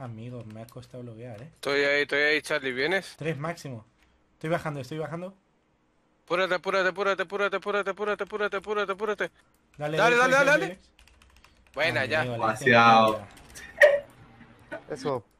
Amigos, me ha costado bloquear, ¿eh? Estoy ahí, estoy ahí, Charlie, ¿vienes? Tres máximo. Estoy bajando, estoy bajando. Apúrate, apúrate, apúrate, apúrate, apúrate, apúrate, apúrate, apúrate, apúrate. Dale, dale, dale, dale. dale. Buena, ya. Demasiado. Eso,